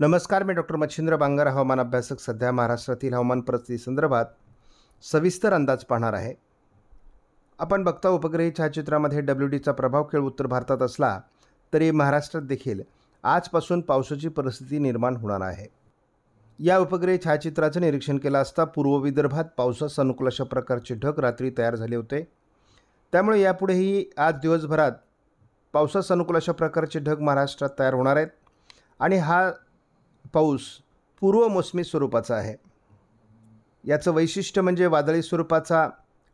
नमस्कार मी डॉक्टर मच्छिंद्र बांगर हवामान अभ्यासक सध्या महाराष्ट्रातील हवामान परिस्थितीसंदर्भात सविस्तर अंदाज पाहणार आहे आपण बघता उपग्रही छायाचित्रामध्ये डब्ल्यू डीचा प्रभाव खेळ उत्तर भारतात असला तरी महाराष्ट्रात देखील आजपासून पावसाची परिस्थिती निर्माण होणार आहे या उपग्रही छायाचित्राचं निरीक्षण केलं असता पूर्व विदर्भात पावसास अनुकूल अशा प्रकारचे ढग रात्री तयार झाले होते त्यामुळे यापुढेही आज दिवसभरात पावसास अनुकूल अशा प्रकारचे ढग महाराष्ट्रात तयार होणार आहेत आणि हा पाऊस पूर्वमोसमी स्वरूपाचा आहे याचं वैशिष्ट्य म्हणजे वादळी स्वरूपाचा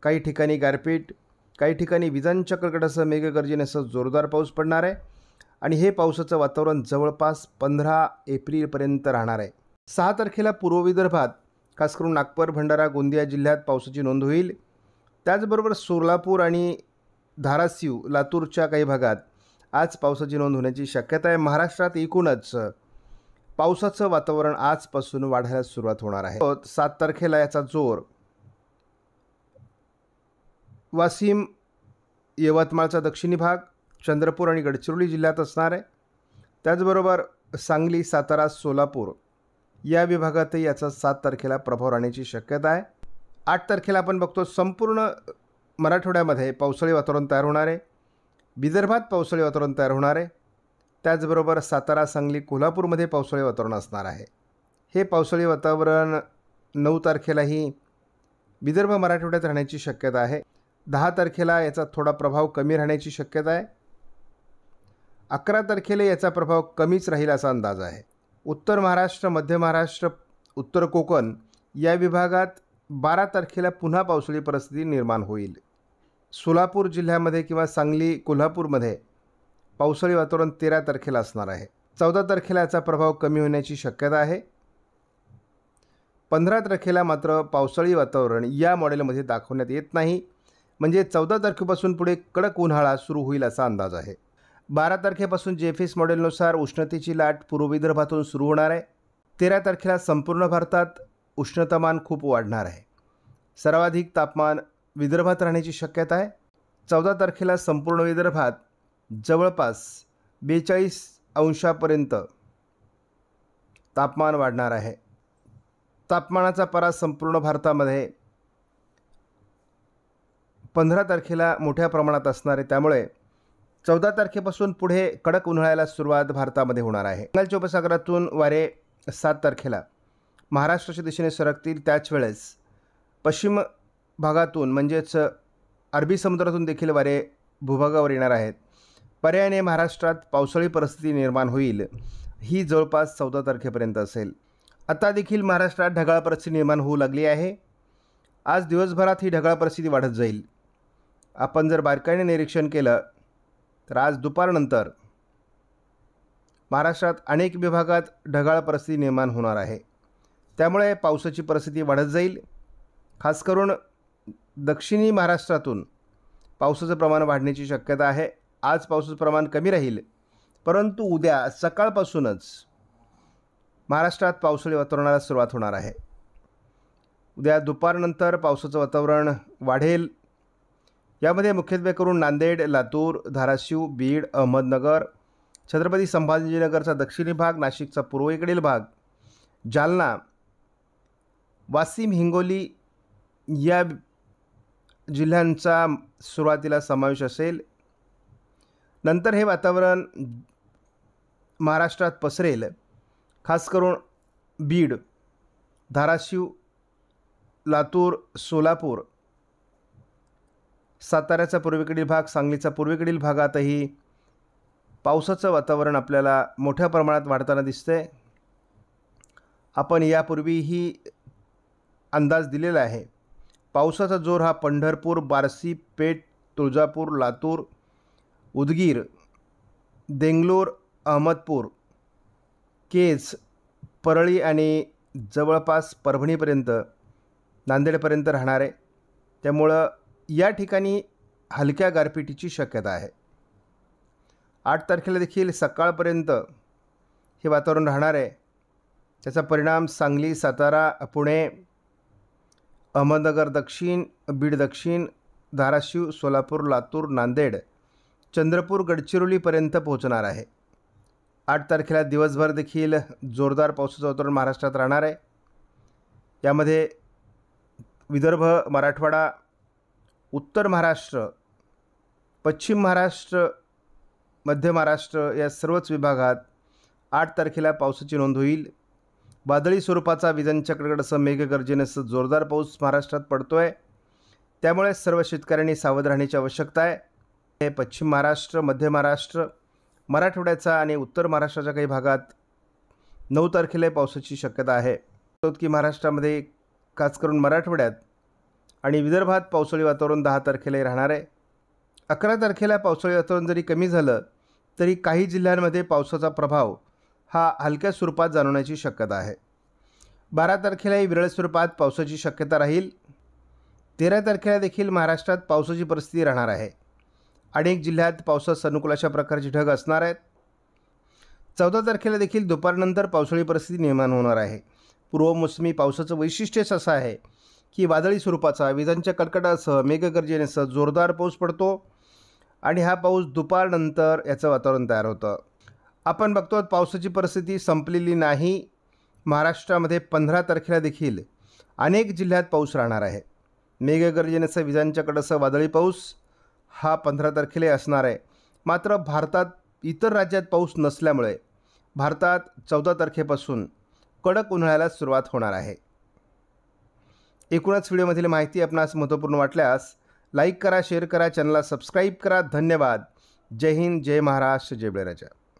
काही ठिकाणी गारपीट काही ठिकाणी विजांच्या कडकडासह मेघगर्जनेसह जोरदार पाऊस पडणार आहे आणि हे पावसाचं वातावरण जवळपास पंधरा एप्रिलपर्यंत राहणार आहे सहा तारखेला पूर्व विदर्भात खास करून नागपूर भंडारा गोंदिया जिल्ह्यात पावसाची नोंद होईल त्याचबरोबर सोलापूर आणि धाराशिव लातूरच्या काही भागात आज पावसाची नोंद होण्याची शक्यता आहे महाराष्ट्रात एकूणच पावसाचं वातावरण आजपासून वाढायला सुरुवात होणार आहे सात तारखेला याचा जोर वाशिम यवतमाळचा दक्षिणी भाग चंद्रपूर आणि गडचिरोली जिल्ह्यात असणार आहे त्याचबरोबर सांगली सातारा सोलापूर या विभागातही याचा सात तारखेला प्रभाव राहण्याची शक्यता आहे आठ तारखेला आपण बघतो संपूर्ण मराठवाड्यामध्ये पावसाळी वातावरण तयार होणार आहे विदर्भात पावसाळी वातावरण तयार होणार आहे त्याचबरोबर सातारा सांगली कोल्हापूरमध्ये पावसाळी वातावरण असणार आहे हे पावसाळी वातावरण नऊ तारखेलाही विदर्भ मराठवाड्यात राहण्याची शक्यता आहे दहा तारखेला याचा थोडा प्रभाव कमी राहण्याची शक्यता आहे अकरा तारखेला याचा प्रभाव कमीच राहील असा अंदाज आहे उत्तर महाराष्ट्र मध्य महाराष्ट्र उत्तर कोकण या विभागात बारा तारखेला पुन्हा पावसाळी परिस्थिती निर्माण होईल सोलापूर जिल्ह्यामध्ये किंवा सांगली कोल्हापूरमध्ये पावसाळी वातावरण तेरा तारखेला असणार आहे चौदा तारखेला याचा प्रभाव कमी होण्याची शक्यता आहे पंधरा तारखेला मात्र पावसाळी वातावरण या मॉडेलमध्ये दाखवण्यात येत नाही म्हणजे चौदा तारखेपासून पुढे कडक उन्हाळा सुरू होईल असा अंदाज आहे बारा तारखेपासून जे मॉडेलनुसार उष्णतेची लाट पूर्व विदर्भातून सुरू होणार आहे तेरा तारखेला संपूर्ण भारतात उष्णतामान खूप वाढणार आहे सर्वाधिक तापमान विदर्भात राहण्याची शक्यता आहे चौदा तारखेला संपूर्ण विदर्भात जवळपास बेचाळीस अंशापर्यंत तापमान वाढणार आहे तापमानाचा पारा संपूर्ण भारतामध्ये पंधरा तारखेला मोठ्या प्रमाणात असणार आहे त्यामुळे चौदा तारखेपासून पुढे कडक उन्हाळ्याला सुरुवात भारतामध्ये होणार आहे बंगालच्या उपसागरातून वारे सात तारखेला महाराष्ट्राच्या दिशेने सरकतील त्याच वेळेस पश्चिम भागातून म्हणजेच अरबी समुद्रातून देखील वारे भूभागावर येणार आहेत पर्यायाने महाराष्ट्रात पावसाळी परिस्थिती निर्माण होईल ही जवळपास चौदा तारखेपर्यंत असेल आता देखील महाराष्ट्रात ढगाळ परिस्थिती निर्माण होऊ लागली आहे आज दिवसभरात ही ढगाळ परिस्थिती वाढत जाईल आपण जर बारकाईने निरीक्षण केलं तर आज दुपारनंतर महाराष्ट्रात अनेक विभागात ढगाळ परिस्थिती निर्माण होणार आहे त्यामुळे पावसाची परिस्थिती वाढत जाईल खास करून दक्षिणी महाराष्ट्रातून पावसाचं प्रमाण वाढण्याची शक्यता आहे आज पावसाचं प्रमाण कमी राहील परंतु उद्या सकाळपासूनच महाराष्ट्रात पावसाळी वातावरणाला सुरुवात होणार आहे उद्या दुपारनंतर पावसाचं वातावरण वाढेल यामध्ये मुख्यत्वे करून नांदेड लातूर धाराशिव बीड अहमदनगर छत्रपती संभाजीनगरचा दक्षिणी भाग नाशिकचा पूर्वेकडील भाग जालना वाशिम हिंगोली या जिल्ह्यांचा सुरुवातीला समावेश असेल नंतर हे वातावरण महाराष्ट्रात पसरेल खास करून बीड धाराशिव लातूर सोलापूर साताऱ्याचा पूर्वेकडील भाग सांगलीचा पूर्वेकडील भागातही पावसाचं वातावरण आपल्याला मोठ्या प्रमाणात वाढताना दिसतंय आपण यापूर्वीही अंदाज दिलेला आहे पावसाचा जोर हा पंढरपूर बारसी पेठ तुळजापूर लातूर उदगीर देंगलोर अहमदपूर केज परळी आणि जवळपास परभणीपर्यंत नांदेडपर्यंत राहणार आहे त्यामुळं या ठिकाणी हलक्या गारपिटीची शक्यता आहे आठ तारखेला देखील सकाळपर्यंत हे वातावरण राहणार आहे त्याचा परिणाम सांगली सातारा पुणे अहमदनगर दक्षिण बीड दक्षिण धाराशिव सोलापूर लातूर नांदेड चंद्रपूर गडचिरोलीपर्यंत पोहोचणार आहे आठ तारखेला दिवसभर देखील जोरदार पावसाचं वातावरण महाराष्ट्रात राहणार आहे यामध्ये विदर्भ मराठवाडा उत्तर महाराष्ट्र पश्चिम महाराष्ट्र मध्य महाराष्ट्र या सर्वच विभागात आठ तारखेला पावसाची नोंद होईल वादळी स्वरूपाचा विजांच्या कडकडसं मेघगर्जनेसह जोरदार पाऊस महाराष्ट्रात पडतो आहे त्यामुळे सर्व शेतकऱ्यांनी सावध राहण्याची आवश्यकता आहे पश्चिम महाराष्ट्र मध्य महाराष्ट्र मराठवाड्याचा आणि उत्तर महाराष्ट्राच्या काही भागात नऊ तारखेला पावसाची शक्यता आहे की महाराष्ट्रामध्ये खास करून मराठवाड्यात आणि विदर्भात पावसाळी वातावरण दहा तारखेला राहणार आहे अकरा तारखेला पावसाळी वातावरण जरी कमी झालं तरी काही जिल्ह्यांमध्ये पावसाचा प्रभाव हा हलक्या स्वरूपात जाणवण्याची शक्यता आहे बारा तारखेलाही विरळ स्वरूपात पावसाची शक्यता राहील तेरा तारखेला देखील महाराष्ट्रात पावसाची परिस्थिती राहणार आहे अनेक जिल्ह्यात पावसात सनुकूल अशा प्रकारचे ढग असणार आहेत चौदा तारखेला देखील दुपारनंतर पावसाळी परिस्थिती निर्माण होणार आहे पूर्वमोसमी पावसाचं वैशिष्ट्यच असं आहे की वादळी स्वरूपाचा विजांच्या कडकडासह मेघगर्जनेसह जोरदार पाऊस पडतो आणि हा पाऊस दुपारनंतर याचं वातावरण तयार होतं आपण बघतो पावसाची परिस्थिती संपलेली नाही महाराष्ट्रामध्ये पंधरा तारखेला देखील अनेक जिल्ह्यात पाऊस राहणार आहे मेघगर्जनेसह विजांच्या कडसह वादळी पाऊस हा पंधरा तारखेला असणार आहे मात्र भारतात इतर राज्यात पाऊस नसल्यामुळे भारतात चौदा तारखेपासून कडक उन्हाळ्याला सुरुवात होणार आहे एकूणच व्हिडिओमधील माहिती आपणास महत्त्वपूर्ण वाटल्यास लाईक करा शेअर करा चॅनलला सबस्क्राईब करा धन्यवाद जय हिंद जय महाराष्ट्र जय बळराजा